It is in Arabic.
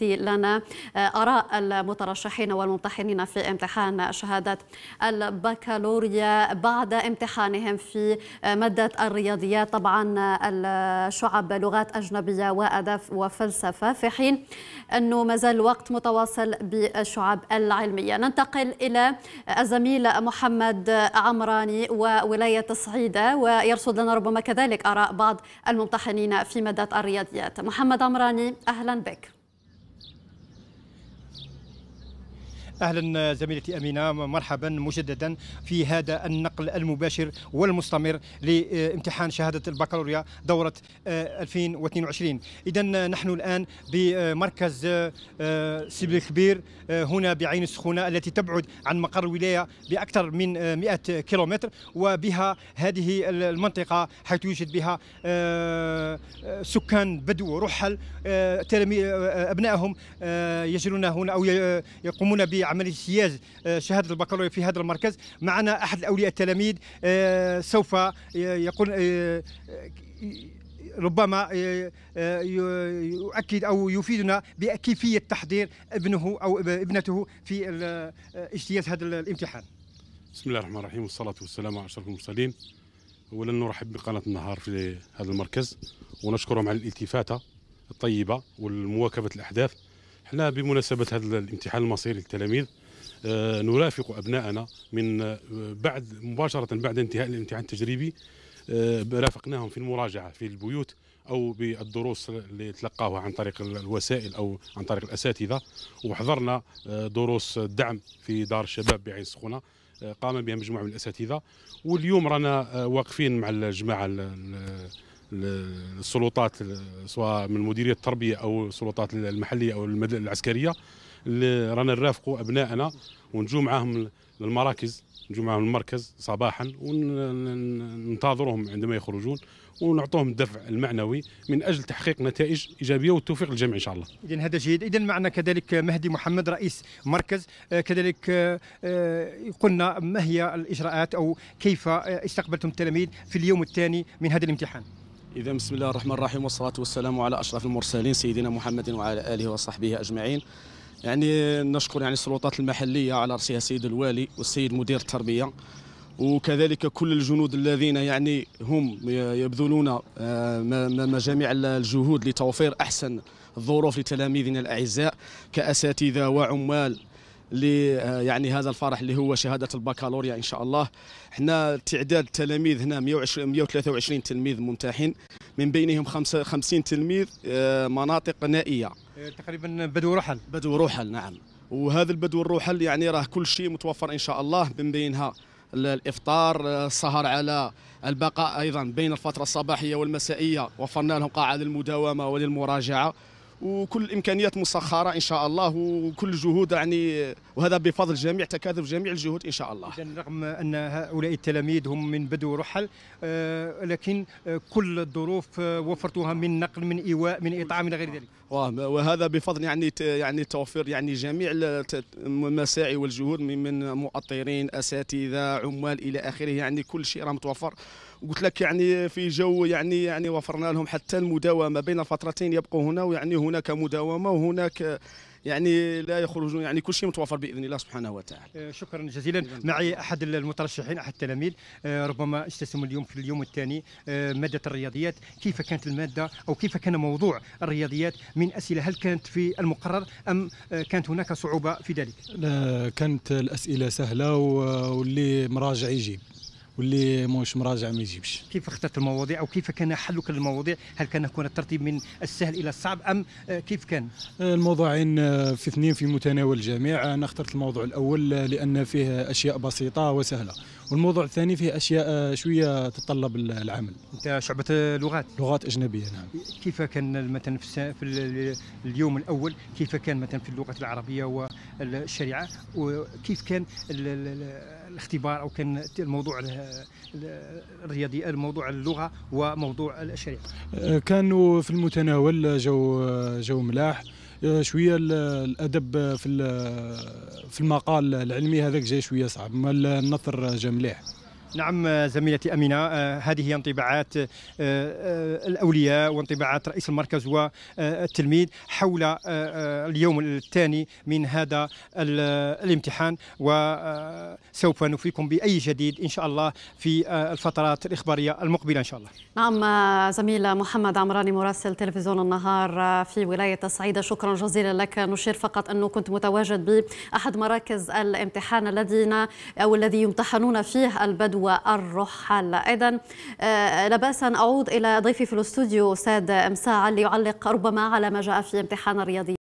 تغطي لنا آه، آراء المترشحين والممتحنين في امتحان شهادة البكالوريا بعد امتحانهم في آه، مادة الرياضيات طبعا آه، الشعب لغات أجنبية وأدب وفلسفة في حين أنه ما زال الوقت متواصل بالشعب العلمية ننتقل إلى الزميل محمد عمراني وولاية صعيدة ويرصد لنا ربما كذلك آراء بعض الممتحنين في مادة الرياضيات محمد عمراني أهلا بك اهلا زميلتي امينه مرحبا مجددا في هذا النقل المباشر والمستمر لامتحان شهاده البكالوريا دوره 2022 آه، اذا نحن الان بمركز آه، سيبل الخبير آه، هنا بعين السخونه التي تبعد عن مقر الولايه باكثر من 100 كيلومتر وبها هذه المنطقه حيث يوجد بها سكان بدو رحل ابنائهم يجرون هنا او يقومون ب عمليه اجتياز آه، شهاده البكالوريا في هذا المركز معنا احد الاولياء التلاميذ آه، سوف آه، يقول ربما يؤكد او يفيدنا بكيفيه تحضير ابنه او ابنته في اجتياز هذا الامتحان. بسم الله الرحمن الرحيم والصلاه والسلام على اشرف المرسلين. اولا نرحب بقناه النهار في هذا المركز ونشكرهم على الالتفاته الطيبه والمواكبه الاحداث احنا بمناسبه هذا الامتحان المصيري للتلاميذ آه، نرافق ابنائنا من آه، بعد مباشره بعد انتهاء الامتحان التجريبي آه، رافقناهم في المراجعه في البيوت او بالدروس اللي تلقاوها عن طريق الوسائل او عن طريق الاساتذه وحضرنا دروس الدعم في دار الشباب بعين سخونه قام بها مجموعه من الاساتذه واليوم رانا واقفين مع الجماعه السلطات سواء من مديريه التربيه او السلطات المحليه او العسكريه اللي رانا نرافقوا ابنائنا ونجوا معاهم للمراكز نجوا معاهم المركز صباحا وننتظرهم عندما يخرجون ونعطوهم الدفع المعنوي من اجل تحقيق نتائج ايجابيه والتوفيق للجميع ان شاء الله. اذا هذا جيد، اذا معنا كذلك مهدي محمد رئيس مركز آه، كذلك آه، آه، قلنا ما هي الاجراءات او كيف استقبلتم التلاميذ في اليوم الثاني من هذا الامتحان؟ إذا بسم الله الرحمن الرحيم والصلاة والسلام على أشرف المرسلين سيدنا محمد وعلى آله وصحبه أجمعين يعني نشكر يعني السلطات المحلية على رأسها السيد الوالي والسيد مدير التربية وكذلك كل الجنود الذين يعني هم يبذلون آه، جميع الجهود لتوفير أحسن الظروف لتلاميذنا الأعزاء كأساتذة وعمال آه، يعني هذا الفرح اللي هو شهاده البكالوريا ان شاء الله احنا تعداد التلاميذ هنا 120 123 تلميذ ممتحن من بينهم 50 تلميذ آه، مناطق نائيه آه، تقريبا بدو رحل بدو رحل نعم وهذا البدو الرحل يعني راه كل شيء متوفر ان شاء الله من بينها الافطار السهر على البقاء ايضا بين الفتره الصباحيه والمسائيه وفرنا لهم قاعه للمداومه وللمراجعه وكل الامكانيات مسخره ان شاء الله وكل الجهود يعني وهذا بفضل جميع تكاثف جميع الجهود ان شاء الله. اذا رغم ان هؤلاء التلاميذ هم من بدو رحل آه، لكن آه، كل الظروف آه، وفرتوها من نقل من ايواء من اطعام من غير ذلك. وهذا بفضل يعني يعني توفير يعني جميع المساعي والجهود من مؤطرين اساتذه عمال الى اخره يعني كل شيء راه متوفر قلت لك يعني في جو يعني يعني وفرنا لهم حتى المداومه بين الفترتين يبقوا هنا ويعني هنا هناك مداومه وهناك يعني لا يخرجون يعني كل شيء متوفر باذن الله سبحانه وتعالى. آه، شكرا جزيلا معي احد المترشحين احد التلاميذ آه، ربما استسلموا اليوم في اليوم الثاني آه، ماده الرياضيات، كيف كانت الماده او كيف كان موضوع الرياضيات من اسئله هل كانت في المقرر ام كانت هناك صعوبه في ذلك؟ كانت الاسئله سهله واللي مراجع يجيب. واللي ماهوش مراجع ما يجيبش كيف اخترت المواضيع او كيف كان حلك للمواضيع هل كان يكون الترتيب من السهل الى الصعب ام آه، كيف كان الموضوعين آه، في اثنين في متناول الجميع آه، انا اخترت الموضوع الاول لان فيه اشياء بسيطه وسهله والموضوع الثاني فيه اشياء شويه تتطلب العمل انت شعبه لغات لغات اجنبيه نعم كيف كان مثلا في, في اليوم الاول كيف كان مثلا في اللغه العربيه الشريعه وكيف كان الاختبار او كان الموضوع الرياضي الموضوع اللغه وموضوع الشريعه أه، كانوا في المتناول جو جو ملاح أه، شويه الادب في في المقال العلمي هذاك جاي شويه صعب ما النثر جا مليح نعم زميلتي أمينة آه، هذه هي انطباعات آه، آه، الأولياء وانطباعات رئيس المركز والتلميذ حول اليوم الثاني من هذا الامتحان وسوف نفيكم بأي جديد إن شاء الله في الفترات الإخبارية المقبلة إن شاء الله نعم زميل محمد عمراني مراسل تلفزيون النهار في ولاية الصعيدة شكرا جزيلا لك نشير فقط أنه كنت متواجد بأحد مراكز الامتحان الذين أو الذي يمتحنون فيه البدو والرحال ايضا آه، لا باس ان اعود الى ضيفي في الاستوديو استاذ مساعد ليعلق ربما على ما جاء في امتحان الرياضي